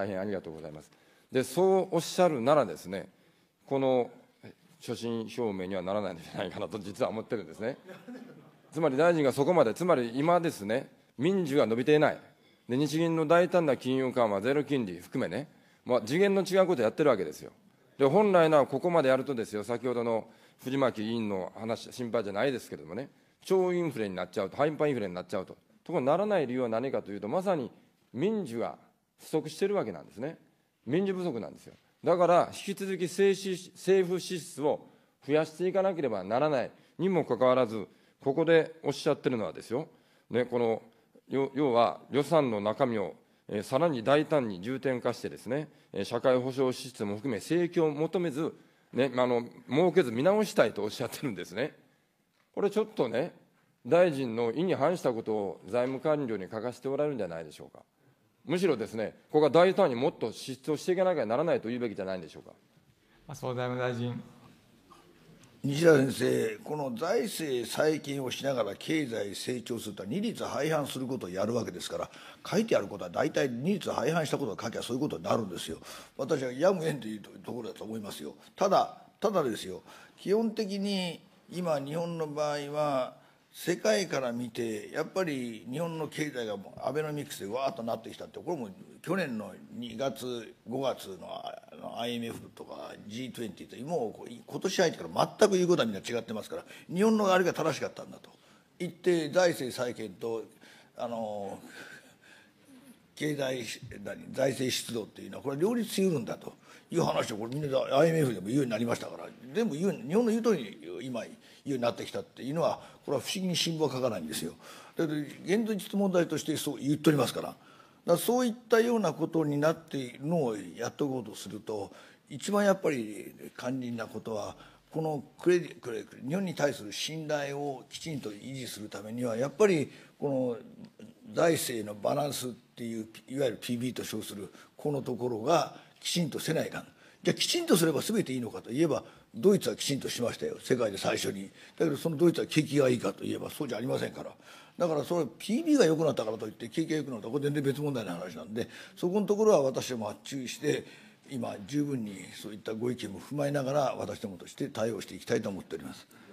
大変ありがとうございます。で、そうおっしゃるならですね、この所信表明にはならないんじゃないかなと実は思ってるんですね。つまり大臣がそこまで、つまり今ですね、民需が伸びていない。で、日銀の大胆な金融緩和、ゼロ金利含めね、まあ、次元の違うことをやってるわけですよ。で、本来ならここまでやるとですよ、先ほどの藤巻委員の話、心配じゃないですけれどもね、超インフレになっちゃうと、ハイパーインフレになっちゃうと。ところにならない理由は何かというと、まさに民需が不足してるわけなんですね。民事不足なんですよ。だから、引き続き政府支出を増やしていかなければならないにもかかわらず、ここでおっしゃってるのはですよ、ね、この要は予算の中身を、えー、さらに大胆に重点化してですね、えー、社会保障支出も含め、請求を求めず、ね、あの設けず見直したいとおっしゃってるんですね。これちょっとね、大臣の意に反したことを財務官僚に書かせておられるんじゃないでしょうか。むしろですね、ここが大胆にもっと支出をしていかなきゃならないと言うべきじゃないんでしょうか。松財務大臣。西田先生、この財政再建をしながら経済成長するとは、二律背反することをやるわけですから、書いてあることは大体二律背反したことを書きゃそういうことになるんですよ。私はやむえんというところだと思いますよ。ただ、ただですよ、基本的に今、日本の場合は、世界から見てやっぱり日本の経済がアベノミクスでわーっとなってきたってこれも去年の2月5月の IMF とか G20 ともう今年入ってから全く言うことはみんな違ってますから日本のあれが正しかったんだと言って財政再建とあの経済財政出動っていうのはこれ両立しうるんだという話をこれみんな IMF でも言うようになりましたから全部言う日本の言う通りに今言うようになってきたっていうのはこれは不思議に新聞は書かないんですよ。だけど現実問題としてそう言っとりますから。だそういったようなことになっているのをやっとおこうとすると一番やっぱり肝心なことはこのクレディクレ日本に対する信頼をきちんと維持するためにはやっぱりこの財政のバランスっていういわゆる PB と称するこのところがきちんとせないかんじゃあきちんとすれば全ていいのかといえばドイツはきちんとしましたよ世界で最初にだけどそのドイツは景気がいいかといえばそうじゃありませんからだからそれ PB が良くなったからといって景気が良くなったこれ全然別問題の話なんでそこのところは私も注意して今十分にそういったご意見も踏まえながら私どもとして対応していきたいと思っております。